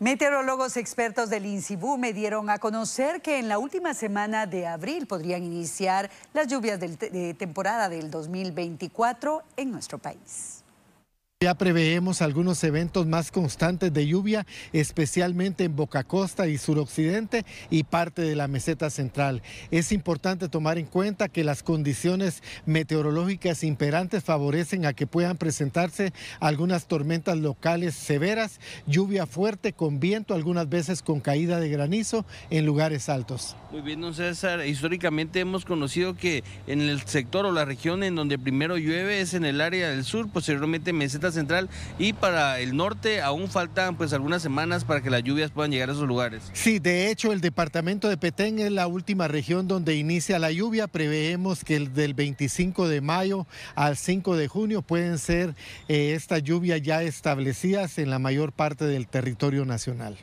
Meteorólogos expertos del INSIBU me dieron a conocer que en la última semana de abril podrían iniciar las lluvias de temporada del 2024 en nuestro país. Ya preveemos algunos eventos más constantes de lluvia, especialmente en Boca Costa y suroccidente y parte de la meseta central. Es importante tomar en cuenta que las condiciones meteorológicas imperantes favorecen a que puedan presentarse algunas tormentas locales severas, lluvia fuerte con viento, algunas veces con caída de granizo en lugares altos. Muy bien, don César. Históricamente hemos conocido que en el sector o la región en donde primero llueve es en el área del sur, posteriormente meseta central y para el norte aún faltan pues algunas semanas para que las lluvias puedan llegar a esos lugares. Sí, de hecho el departamento de Petén es la última región donde inicia la lluvia. Preveemos que del 25 de mayo al 5 de junio pueden ser estas eh, esta lluvia ya establecidas en la mayor parte del territorio nacional.